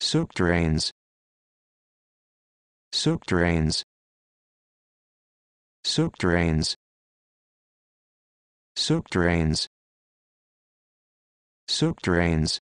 Soaked drains. Soaked drains. Soaked drains. Soaked drains. Soaked drains.